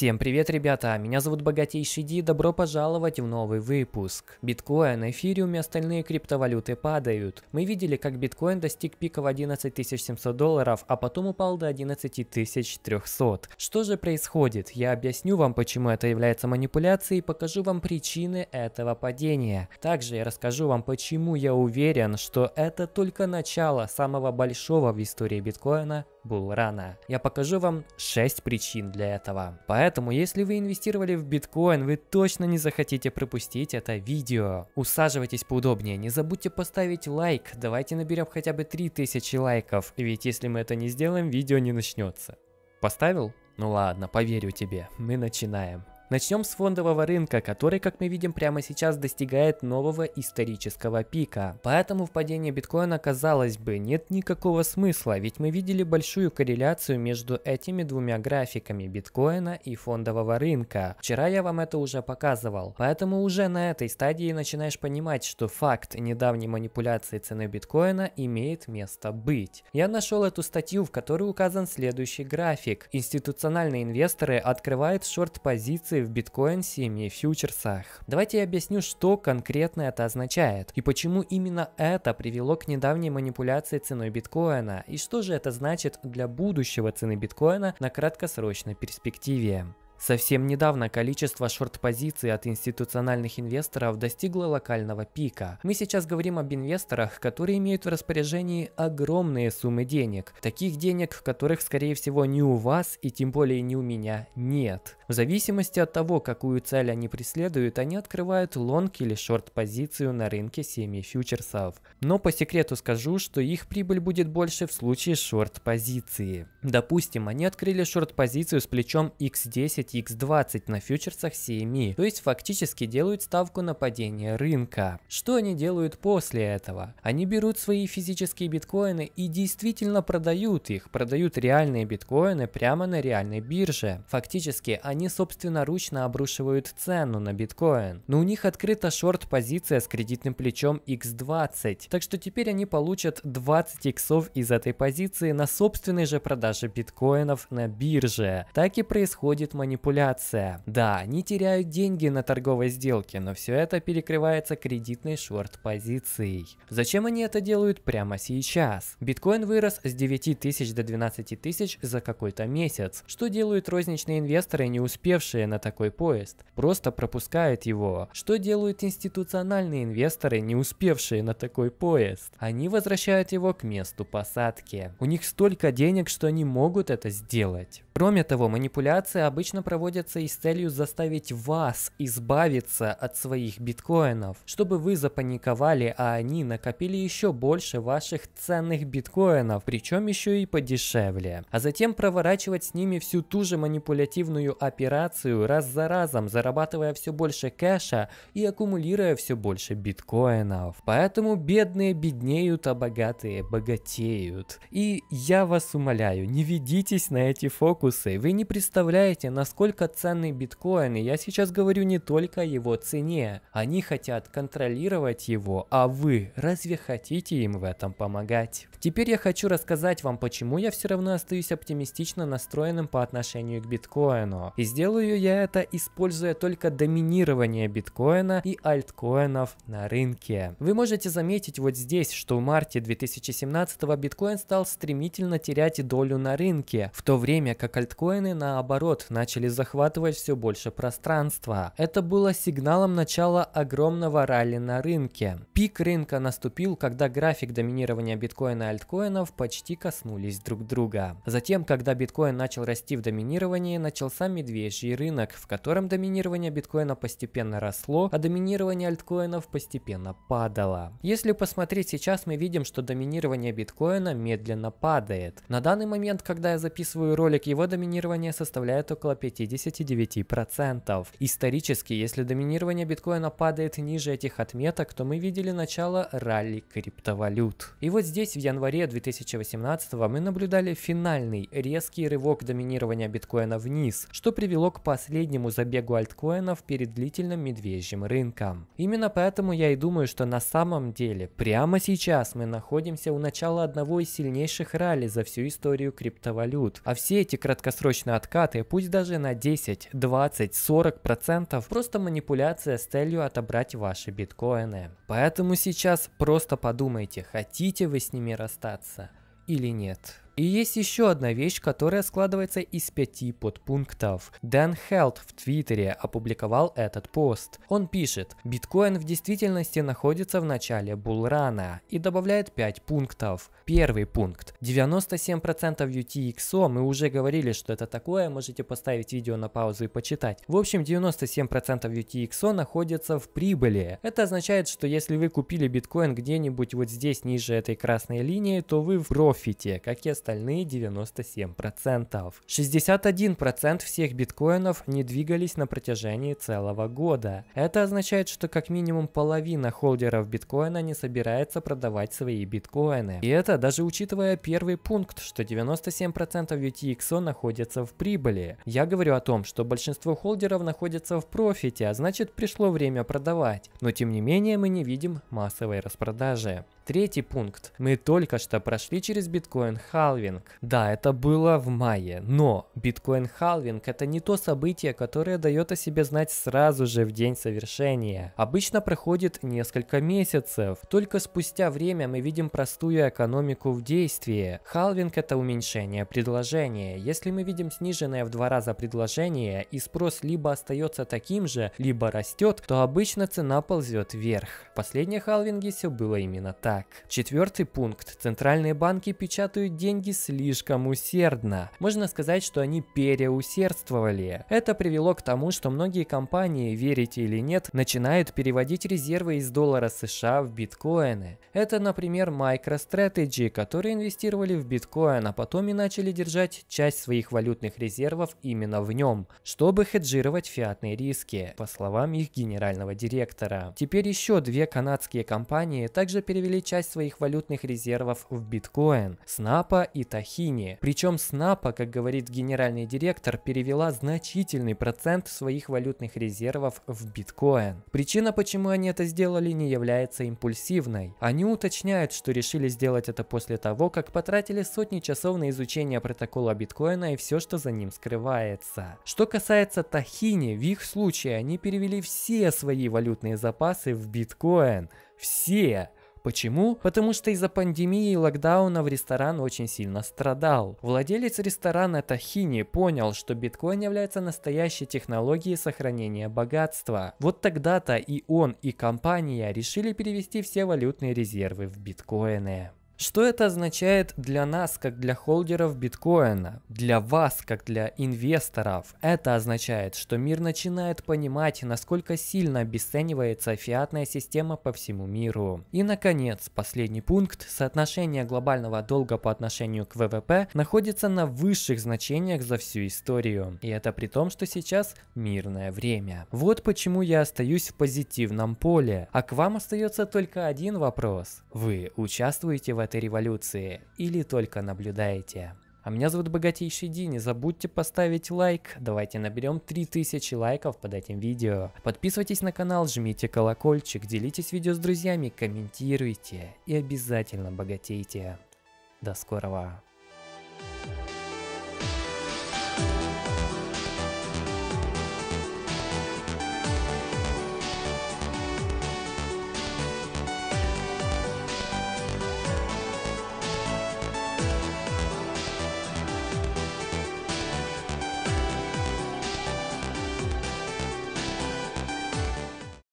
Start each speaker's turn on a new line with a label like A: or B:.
A: Всем привет, ребята! Меня зовут Богатейший Ди, добро пожаловать в новый выпуск. Биткоин, эфириум и остальные криптовалюты падают. Мы видели, как биткоин достиг пика в 11 700 долларов, а потом упал до 11 300. Что же происходит? Я объясню вам, почему это является манипуляцией и покажу вам причины этого падения. Также я расскажу вам, почему я уверен, что это только начало самого большого в истории биткоина был рано. Я покажу вам 6 причин для этого. Поэтому, если вы инвестировали в биткоин, вы точно не захотите пропустить это видео. Усаживайтесь поудобнее, не забудьте поставить лайк, давайте наберем хотя бы 3000 лайков, ведь если мы это не сделаем, видео не начнется. Поставил? Ну ладно, поверю тебе, мы начинаем. Начнем с фондового рынка, который, как мы видим, прямо сейчас достигает нового исторического пика. Поэтому в падении биткоина, казалось бы, нет никакого смысла, ведь мы видели большую корреляцию между этими двумя графиками биткоина и фондового рынка. Вчера я вам это уже показывал, поэтому уже на этой стадии начинаешь понимать, что факт недавней манипуляции цены биткоина имеет место быть. Я нашел эту статью, в которой указан следующий график. Институциональные инвесторы открывают шорт-позиции в биткоин, семьи фьючерсах. Давайте я объясню, что конкретно это означает и почему именно это привело к недавней манипуляции ценой биткоина и что же это значит для будущего цены биткоина на краткосрочной перспективе. Совсем недавно количество шорт-позиций от институциональных инвесторов достигло локального пика. Мы сейчас говорим об инвесторах, которые имеют в распоряжении огромные суммы денег. Таких денег, которых, скорее всего, не у вас и тем более не у меня нет. В зависимости от того, какую цель они преследуют, они открывают лонг или шорт-позицию на рынке семьи фьючерсов. Но по секрету скажу, что их прибыль будет больше в случае шорт-позиции. Допустим, они открыли шорт-позицию с плечом X10 FTX20 на фьючерсах CME, то есть фактически делают ставку на падение рынка. Что они делают после этого? Они берут свои физические биткоины и действительно продают их, продают реальные биткоины прямо на реальной бирже. Фактически они собственноручно обрушивают цену на биткоин, но у них открыта шорт-позиция с кредитным плечом X20, так что теперь они получат 20 иксов из этой позиции на собственной же продаже биткоинов на бирже. Так и происходит манипуляция манипуляция. Да, они теряют деньги на торговой сделке, но все это перекрывается кредитной шорт-позицией. Зачем они это делают прямо сейчас? Биткоин вырос с 9 тысяч до 12 тысяч за какой-то месяц. Что делают розничные инвесторы, не успевшие на такой поезд? Просто пропускают его. Что делают институциональные инвесторы, не успевшие на такой поезд? Они возвращают его к месту посадки. У них столько денег, что они могут это сделать. Кроме того, манипуляция обычно проводятся и с целью заставить вас избавиться от своих биткоинов, чтобы вы запаниковали, а они накопили еще больше ваших ценных биткоинов, причем еще и подешевле. А затем проворачивать с ними всю ту же манипулятивную операцию раз за разом, зарабатывая все больше кэша и аккумулируя все больше биткоинов. Поэтому бедные беднеют, а богатые богатеют. И я вас умоляю, не ведитесь на эти фокусы, вы не представляете, насколько насколько ценны биткоины. Я сейчас говорю не только о его цене. Они хотят контролировать его, а вы разве хотите им в этом помогать? Теперь я хочу рассказать вам, почему я все равно остаюсь оптимистично настроенным по отношению к биткоину. И сделаю я это, используя только доминирование биткоина и альткоинов на рынке. Вы можете заметить вот здесь, что в марте 2017 биткоин стал стремительно терять долю на рынке, в то время как альткоины наоборот начали захватывать все больше пространства. Это было сигналом начала огромного ралли на рынке. Пик рынка наступил, когда график доминирования биткоина и альткоинов почти коснулись друг друга. Затем, когда биткоин начал расти в доминировании, начался медвежий рынок, в котором доминирование биткоина постепенно росло, а доминирование альткоинов постепенно падало. Если посмотреть сейчас, мы видим, что доминирование биткоина медленно падает. На данный момент, когда я записываю ролик, его доминирование составляет около 50%. 69%. Исторически, если доминирование биткоина падает ниже этих отметок, то мы видели начало ралли криптовалют. И вот здесь в январе 2018 мы наблюдали финальный резкий рывок доминирования биткоина вниз, что привело к последнему забегу альткоинов перед длительным медвежьим рынком. Именно поэтому я и думаю, что на самом деле прямо сейчас мы находимся у начала одного из сильнейших ралли за всю историю криптовалют, а все эти краткосрочные откаты, пусть даже на 10, 20, 40 процентов просто манипуляция с целью отобрать ваши биткоины. Поэтому сейчас просто подумайте, хотите вы с ними расстаться или нет. И есть еще одна вещь, которая складывается из пяти подпунктов. Дэн Хелт в Твиттере опубликовал этот пост. Он пишет, биткоин в действительности находится в начале булрана и добавляет пять пунктов. Первый пункт. 97% UTXO, мы уже говорили, что это такое, можете поставить видео на паузу и почитать. В общем, 97% UTXO находится в прибыли. Это означает, что если вы купили биткоин где-нибудь вот здесь ниже этой красной линии, то вы в профите, как я ставил остальные 97%. 61% всех биткоинов не двигались на протяжении целого года. Это означает, что как минимум половина холдеров биткоина не собирается продавать свои биткоины. И это даже учитывая первый пункт, что 97% UTXO находятся в прибыли. Я говорю о том, что большинство холдеров находятся в профите, а значит пришло время продавать. Но тем не менее мы не видим массовой распродажи. Третий пункт. Мы только что прошли через биткоин халвинг. Да, это было в мае, но биткоин халвинг это не то событие, которое дает о себе знать сразу же в день совершения. Обычно проходит несколько месяцев. Только спустя время мы видим простую экономику в действии. Халвинг это уменьшение предложения. Если мы видим сниженное в два раза предложение и спрос либо остается таким же, либо растет, то обычно цена ползет вверх. В последних халвинге все было именно так так. Четвертый пункт. Центральные банки печатают деньги слишком усердно. Можно сказать, что они переусердствовали. Это привело к тому, что многие компании, верите или нет, начинают переводить резервы из доллара США в биткоины. Это, например, MicroStrategy, которые инвестировали в биткоин, а потом и начали держать часть своих валютных резервов именно в нем, чтобы хеджировать фиатные риски, по словам их генерального директора. Теперь еще две канадские компании также перевели часть своих валютных резервов в биткоин, Снапа и Тахини. Причем Снапа, как говорит генеральный директор, перевела значительный процент своих валютных резервов в биткоин. Причина, почему они это сделали, не является импульсивной. Они уточняют, что решили сделать это после того, как потратили сотни часов на изучение протокола биткоина и все, что за ним скрывается. Что касается Тахини, в их случае они перевели все свои валютные запасы в биткоин. Все! Почему? Потому что из-за пандемии и локдауна в ресторан очень сильно страдал. Владелец ресторана Тахини понял, что биткоин является настоящей технологией сохранения богатства. Вот тогда-то и он, и компания решили перевести все валютные резервы в биткоины. Что это означает для нас, как для холдеров биткоина, для вас, как для инвесторов? Это означает, что мир начинает понимать, насколько сильно обесценивается фиатная система по всему миру. И, наконец, последний пункт, соотношение глобального долга по отношению к ВВП находится на высших значениях за всю историю. И это при том, что сейчас мирное время. Вот почему я остаюсь в позитивном поле. А к вам остается только один вопрос. Вы участвуете в этом этой революции или только наблюдаете. А меня зовут Богатейший Ди, не забудьте поставить лайк. Давайте наберем 3000 лайков под этим видео. Подписывайтесь на канал, жмите колокольчик, делитесь видео с друзьями, комментируйте и обязательно богатейте. До скорого.